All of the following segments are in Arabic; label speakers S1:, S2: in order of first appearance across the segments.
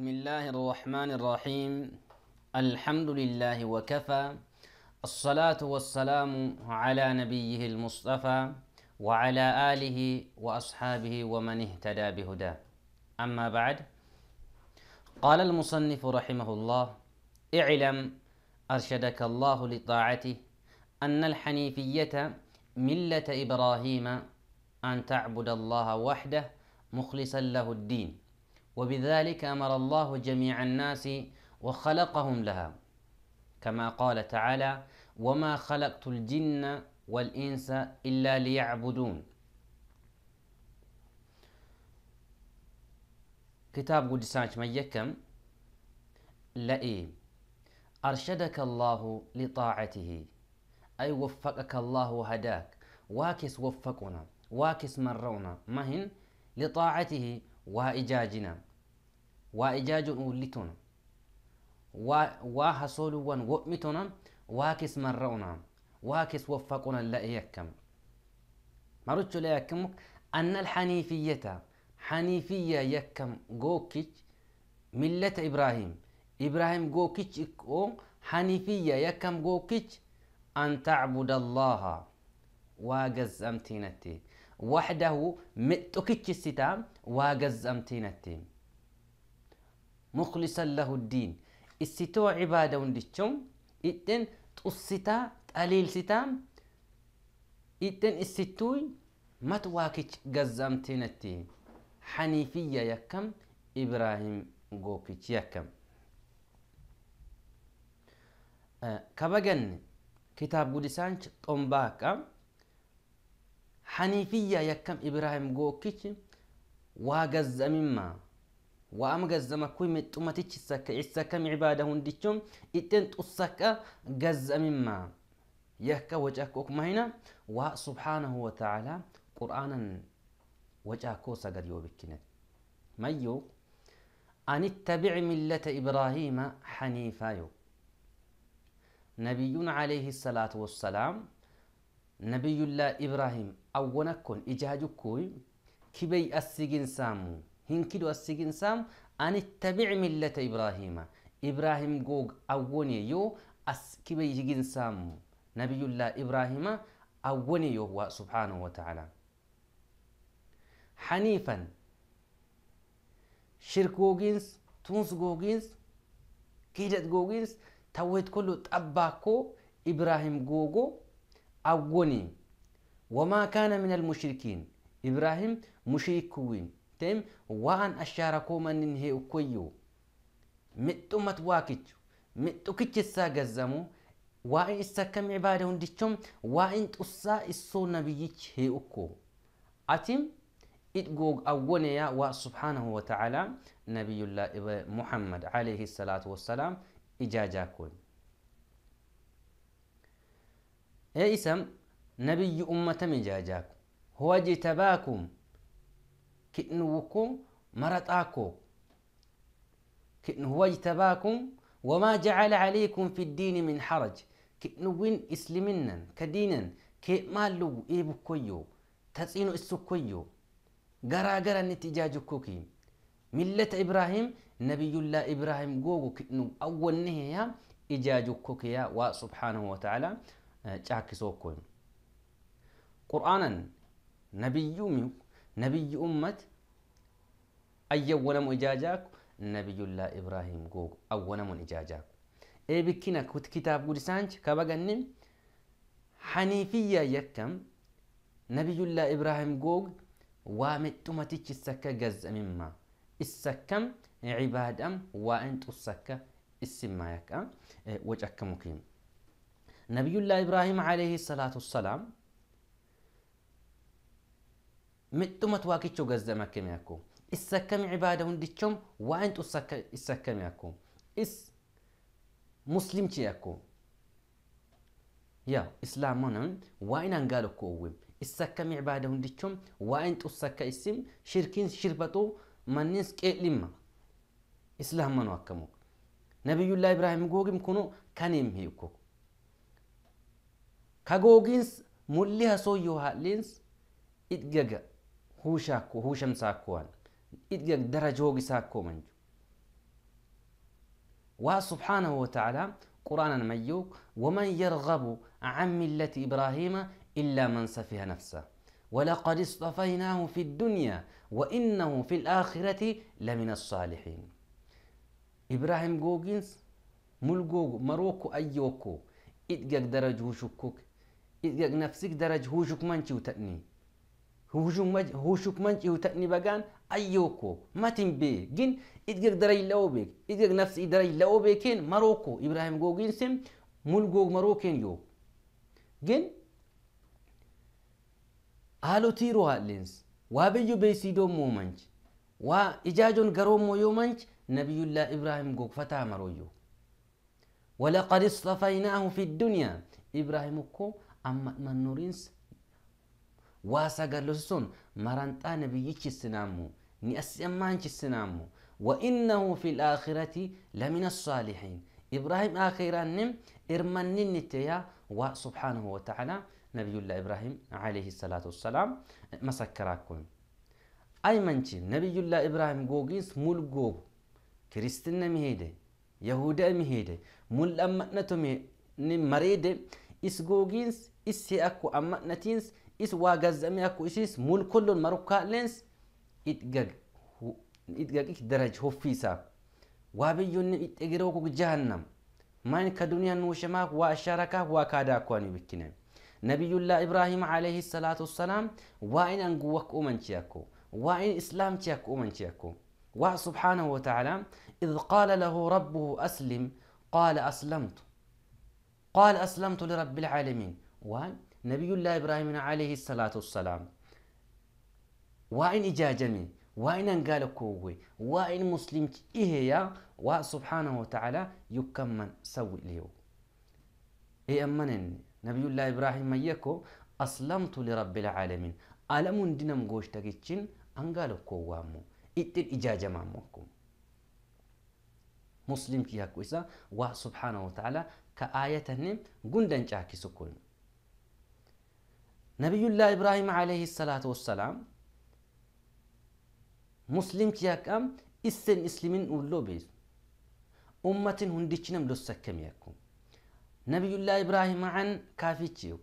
S1: بسم الله الرحمن الرحيم الحمد لله وكفى الصلاة والسلام على نبيه المصطفى وعلى آله وأصحابه ومن اهتدى بهداه أما بعد قال المصنف رحمه الله اعلم أرشدك الله لطاعته أن الحنيفية ملة إبراهيم أن تعبد الله وحده مخلصا له الدين وبذلك امر الله جميع الناس وخلقهم لها كما قال تعالى وما خلقت الجن والانس الا ليعبدون كتاب قدسانش من يكم لئي أرشدك الله لطاعته أي وفقك الله وهداك واكس وفقنا واكس مرونا مهن لطاعته وإجاجنا وإجاج أولتون وحصول وأمتنا واكس مرعنا واكس وفقنا لا يكم مرتش لا يكمك أن الحنيفية حنيفية يكم جوكيج ملة إبراهيم إبراهيم جوكيج أو حنيفية يكم جوكيج أن تعبد الله واجز أمتينتي وحده متوكيج الستام واجز أمتينتي mukhlisan lahuddiin issitoo cibaada hundichum itten xussitaa xaliilsitaa itten issittuu mat waakich gazzamtinatti xaniifiyya yakkam ibraahim gookich yakkam kabaganne kitaab gudisaanch xombaaka xaniifiyya yakkam ibraahim gookich waa gazzamimmaa وأما جزما كوي من تمتيش السكة السكة معبادة هنديشوم إتن تسكة جز مما يهكا وجهكوك مهنا وسبحانه وتعالى قرآنا وجهكو سجد يوبكنا ميو أن اتبع ملة إبراهيم حنيفا يو نبينا عليه الصلاة والسلام نبي الله إبراهيم أولا كن إجاجكوي كبي أسجن سامو هنكد والسجنسام أن اتبع ملة إبراهيم إبراهيم جوج أوني يو أس كبي جنسام نبي الله إبراهيم أوني يو سبحانه وتعالى حنيفا شرك جوجينس تونس جوجينس كيدت جوجينس تويت كله تأباكو إبراهيم جوجو أوني وما كان من المشركين إبراهيم مشركوين jirteem waan ashara komanin hee ukkoyyuu midhumat waakichu midhu kichisaa gazzamu waa'in isa kam ibaada hundichom waa'in xussaa issoo nabiyyich hee ukko atim idgoog awwoneya waa subhaanahu watacaala nabiyullah muhammad alayhi salaatu wassalaam ijaaja kon e isam nabiyyu ummata mijaajaku huwa jitabaakum كئنوكم مرطاكو كئنو اجتباكم وما جعل عليكم في الدين من حرج كئنوين إسلمنا كدينا كيمالو إيبكويو تسينو إسكويو غرا غرا نتجاجكوكي ملة إبراهيم نبي الله إبراهيم جوجو كئنو أول نهيا اجاج كوكيا وسبحانه وتعالى آه، جاكسوكوين قرآنا نبي يومي نبي أمة أي ونم إجاجاك نبي الله إبراهيم قوق أو ونم إجاجاك إيه بكنا كت كتاب قرسانج كبغنم حنيفية يكم نبي الله إبراهيم قوق وامتمتك السكة جز مما السكم عباد وأنت السكة السما يكم إيه، وجهك مقيم نبي الله إبراهيم عليه الصلاة والسلام متو مدومت واكيتشو غزما كمياكو السكم عباده هنديتشوم وانت السكم ياكو اس مسلم تياكو يا اسلام منن وين انقالو كوويم السكم عباده هنديتشوم وانت السكا اسم شركين شربتو منس كيلما اسلام منو اكمو نبي الله ابراهيم غوغم كونو كانيم هيكو كغوغينس مليها سو يوها لينس اتجاجا هوشاكو هوشم ساكوان إدقك درجة ساكو منجو وسبحانه وتعالى قرآن ميوك ومن يرغب عن ملة إبراهيم إلا من سفه نفسه ولقد اصطفيناه في الدنيا وإنه في الآخرة لمن الصالحين إبراهيم جوجنز ملقو مروكو أيوكو إدقك درج هوشكوك إدقك نفسك درج هوشك منشي تأني هوجو مج هوشوك منج هو تأني بقان أيوكو ما تنبي جن إدقق دري لوبك إدقق نفس إدري لوبكين مروكو إبراهيم جو جنسم ملقو مروكين جو جن هالو تيرو هالينس وابيو بيسيدو مو منج وإجاجون قرومو يو منج نبي الله إبراهيم جو فتا مرويو ولقد اصطفيناه في الدنيا إبراهيم كو أما من نورينس واسقلسون مرانتان بيجي السنامو نأسمانش السنامو وإنه في الآخرة لمن الصالحين إبراهيم آخيرا نم إرمني نتيا وسبحانه وتعالى نبي الله إبراهيم عليه الصلاة والسلام مسكراكم أي منشي نبي الله إبراهيم جوجيس مول جوج كريستنا مهيدة يهودا مهيدة مول أمتنا مريدة إس جوجينس إس أكو أمتنتينس is waagazzamee akka isiis mulkulluun marukkaa leens itgag itgagik daraj huffiisaa waabiyyunni itdhegiroo kuk jahannam main ka duniyan nuushamaak waa asharakaak waa kaadaakwani bikkine nabiyullah ibrahim alayhi salaatu wassalaam waa in anguwak umanchiakko waa in islaamchiak umanchiakko waa subxaanahu watacaala id qaala lahu rabbuhu aslim qaala aslamtu qaala aslamtu lirabbi alcaalamiin waan نبي الله إبراهيم عليه الصلاة والسلام وإن إجاجمي وإن أنقال كوي وإن مسلم إيه يا وسبحانه وتعالى يكمن سوي ليو إيه أمنن نبي الله إبراهيم يكو أسلمت لرب العالمين ألمون دينم غوشتكيتشين أنقال كوامو إتن إجاجما موكم مسلم كيها كويسة وسبحانه وتعالى كآية هنم قندن شاكي سكون نبي الله إبراهيم عليه الصلاة والسلام مسلم كياك أم إسن إسلمين أولو بيز أمة هنديشنم لو سكم يكون نبي الله إبراهيم عن كافيتشيوك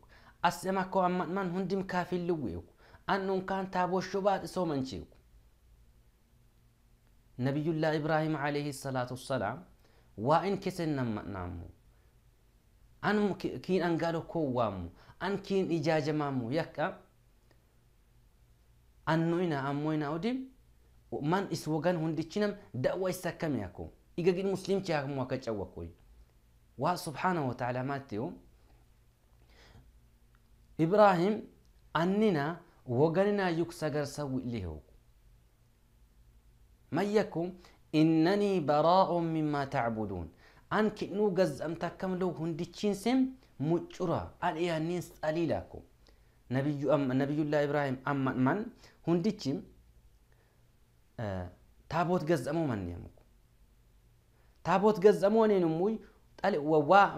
S1: أسمع كو أمان من هندم كافي لويوك أنهم كان تابو الشبات إسو منشيوك نبي الله إبراهيم عليه الصلاة والسلام وإن كسن نمو أنم كين أنقالو كو وامو ankiin ijaajamaamu yakka annu ina ammoo ina odim man is wagan hundichinam da'wa isa akkami ako igagin muslimchi hakmu akka cawwakoy waa subxaanahu watacaala maatiyo ibraahim annina وقالنا يكسر سوي له ما يكون إنني براء مما تعبدون أنك نوجز أم تكملو هندتشين سم muccuraa al'iyaanniins qaliilaakko nabiyyullaa ibraahim amman man hundichi taaboot gazzamoo manneemuku taaboot gazzamoo neenummuy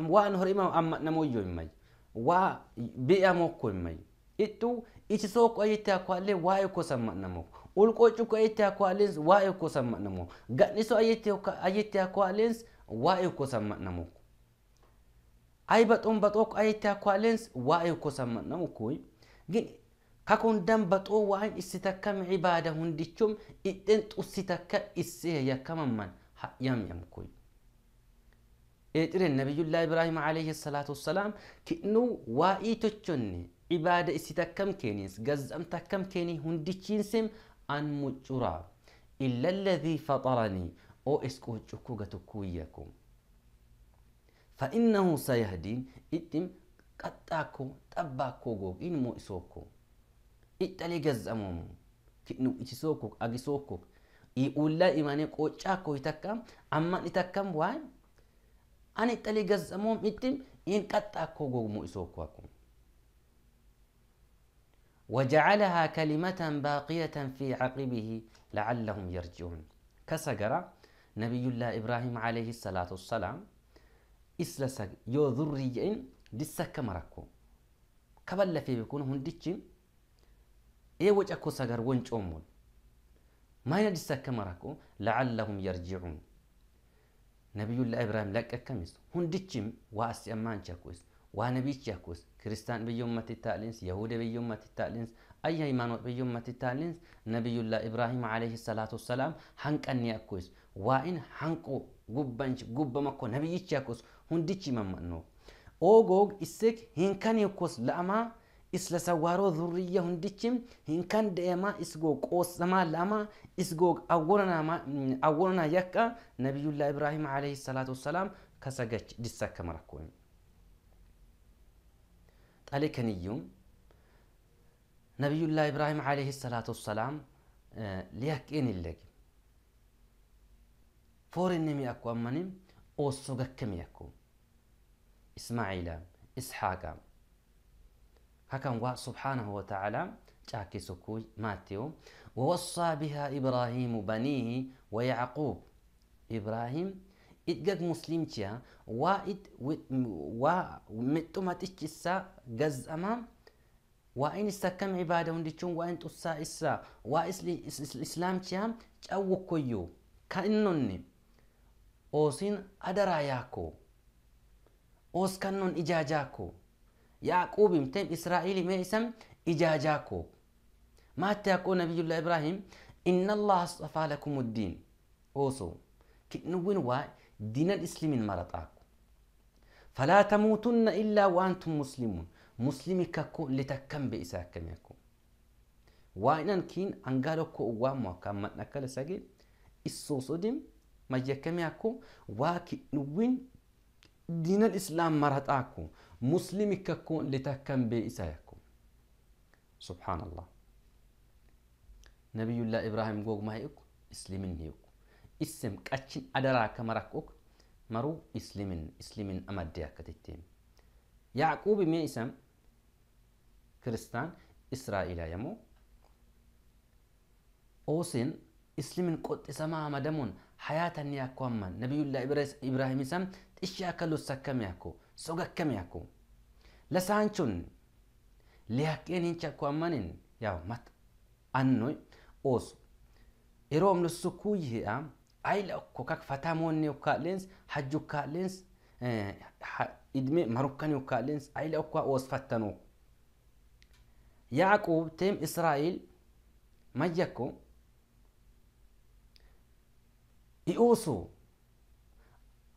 S1: waan hor ima ammanamoo iyyoo imay waa be'amokko imay ittu ichisoo qoyitti akkaallee waa'ee kosa ammanamoo ulqoo cuqqo ayitti akkaalleens waa'ee kosa ammanamoo gadhisoo ayitti akkaalleens waa'ee kosa ammanamoo አይ በጦም በጦኮ ያኳሌንስ ዋኤ እኮ ሰመነም እኩይ ግን ከኮንደም በጦ ዋን እስተከም ዒባዳ ሁንድቹም ኢጤን ጡሲተከ እሴ የከመመን ያምየም እኩይ ኤጥሬ ነቢዩላ ኢብራሂም ዓለይህ ሰላት ወሰላም ክእኑ ዋኢቶቾኒ ዒባዳ እሲተከም ኬኒስ ገዘም ተከም ኬኒ ሁንድቺንስም አንሙጩራ ኢለ ፈጠረኒ ኦ እስቆ ገትኩ ይየኩም فإنه سيهدين إتم قطاكو طباكو إن مو إسوكو إتالي جزأمومو كإنو إتسوكو إي أولا إيماني قوچاكو إتاكام أما إتاكام واي أنا إتالي جزأموم إتم إن قطاكو غوغ مو إسوكو أكو وجعلها كلمة باقية في عقبه لعلهم يرجعون كسجرة نبي الله إبراهيم عليه الصلاة والسلام islasak yoo dhurriyya'in dhissa akkama rakkoo kaballafee beekuun hundichi eewwa cakkoo sagar wancoomuun maayina dhissa akkama rakkoo lacallahum yarjicuun nabiyullah ibrahim laqqakkamis hundichim waa asi ammaanchi akkoos waa nabichi akkoos kiristaan biyyommatti taalins yahuda biyyommatti taalins ayya himaanoot biyyommatti taalins nabiyullah ibrahim alayhi salaatu wassalaam hanqanni akkoos waa in hanqoo gubbanchi gubbamakko nabiyichi akkoos hundichi mammanno oogoog isik hinkaniikkos la'amaa isla sawaaroo zurriyya hundichim hinkan de'emaa isgoo qoossamaa la'amaa isgoo awworanaa yakka nabiyullah ibraahim alayhi salaatu wasalaam kasagach dissakka marakkoon xale kaniyyuu ነቢዩላህ ኢብራሂም ዓለይህ ሰላት ወሰላም ሊያቄን ይለግ ፎሬን የሚያኮ አመንም ኦሶ ገከም ያኮ إسماعيل إسحاق هكذا الله سبحانه وتعالى جاكي سكوي ماتيو ووصى بها إبراهيم بنيه ويعقوب إبراهيم إتجاك مسلم تيا وإت و متومات إتشيسا جز أمام وإن استكم عبادة وندشون وإن تسا إسا وإسلي إسلام تيا أو كيو كأنني أوسين أدرا ياكو أوسكنون إجاجاكو يعقوب متم إسرائيلي ما اسم إجاجاكو ما تقول نبي الله إبراهيم إن الله اصطفى لكم الدين أوسو كنوين وا دين الإسلام مرتاكو فلا تموتن إلا وأنتم مسلمون مسلمي ككو لتكم بإساكم يكو وإنن كين أنقالو كو وامو كما نكال ساقي إسو صدم ما يكم يكو واكي نوين دين الإسلام مرهتاكو مسلم ككون لتكن بإسايكو سبحان الله نبي الله إبراهيم قوق ما هيكو إسلمين هيكو اسم كاتشين أدرا كمركوك مرو إسلمين إسلمين أمديا كتتيم يعقوب مي اسم كريستان إسرائيل يمو أوسين إسلمين قد إسماء مدمون حياة نياكوما نبي الله إبراهيم إسم Ishaa kalus akkami akko soga akkami akko lasaan chonni lihaqqeen hin chakuummannin yaa'u mata aannu uusu yeroo amma sukkuuyyi'ee ayilee hajju mootni yookaan leensi hajuukaa leensi marukanii yookaan leensi ayilee ukwa uusfatanu yaa'u ta'in Israa'el maja akku i'uusu.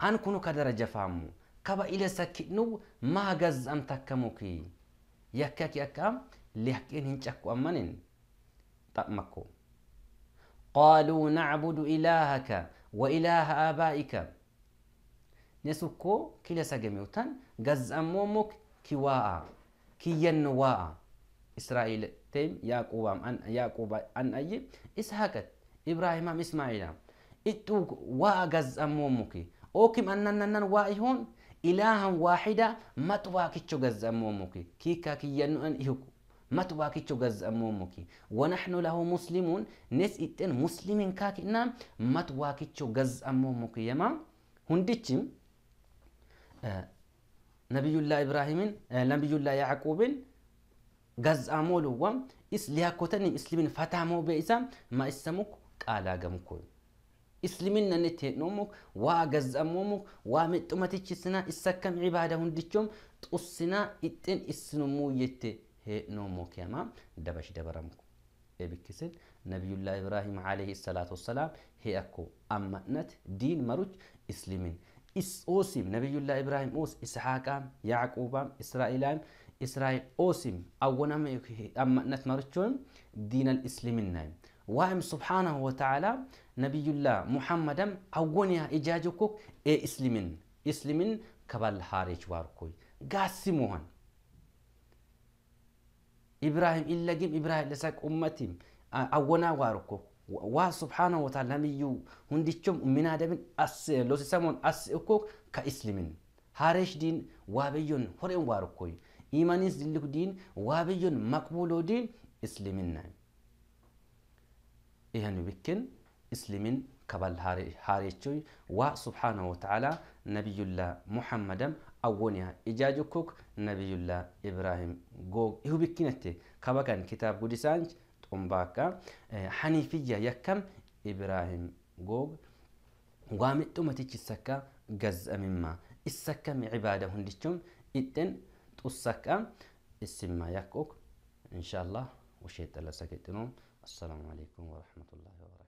S1: أن كنو كدرجة فامو كبا إلى سكنو ما جز أم تكموكي يكاك يكام لحكين هنشكو أمنين تأمكو قالوا نعبد إلهك وإله آبائك نسكو كلا سجميوتان جز أمومك كواء كينواء إسرائيل تيم يعقوب أن يعقوب أن أيب إسحاق إبراهيم إسماعيل إتوك وأجز أمومك ookim annannannan waa'ihun ilaahan waaxida mat waakicho gaza'amoomuki kiikaa kiyyannu an ihuku mat waakicho gaza'amoomuki wanaxnu lahu muslimuun nes ixxen muslimin kaaki'naa mat waakicho gaza'amoomuki yamaa hundichim ነቢዩላ ኢብራሂምን ነቢዩላ ያዕቁብን ገዛሞ ልዋም ኢስ ሊያኮተን ኢስሊምን ፈታሞ በኢሳ ማእሰሙክ ቃላ ገምኮይ إسلمنا نتهد نومك واجز أمومك ومتمتش سنا إسكم عبادة هندتشم تقصنا إتن إسنمو يتي هي نومك يا مام دبش دبرمك بكسل نبي الله إبراهيم عليه الصلاة والسلام هي أكو اما نت دين مروج إسلمين إس اوسيم نبي الله إبراهيم أوس إسحاقام يعقوبام إسرائيلام إسرائيل اوسيم أوسم اما نت مرجون دين الإسلامين وهم سبحانه وتعالى ነቢዩላ ሙሐመደም አወንያ ኢጃጅኮክ ኤእስሊምን እስሊምን ከባል ሀሬች ዋርኮይ ጋሲ መሆን ኢብራሂም ኢለጊም ኢብራሂም ለሰቅ ኡመቲም አወና ዋርኮ ዋ ስብሓነ ወታላ ነቢዩ ሁንዲቾም ሚናደብን ሎሲሰሞን አስ እኮክ ከእስሊምን ሀሬሽ ዲን ዋብዮን ሆሬን ዋርኮይ ኢማኒስ ድልክ ዲን ዋብዮን መቅቡሎ ዲን እስሊምና ይህን ብክን إسلمين كبال هاريتشوي وسبحانه وتعالى نبي الله محمد أولها إجاجكوك نبي الله إبراهيم غوغ إهو بكينتي كبكان كتاب قدسانج تنباكا آه، حنيفية يكم إبراهيم غوغ وامت أمتيك السكة جز مما السكة عبادة هندشون إتن تسكة السما يكوك إن شاء الله وشيت الله سكتنهم السلام عليكم ورحمة الله وبركاته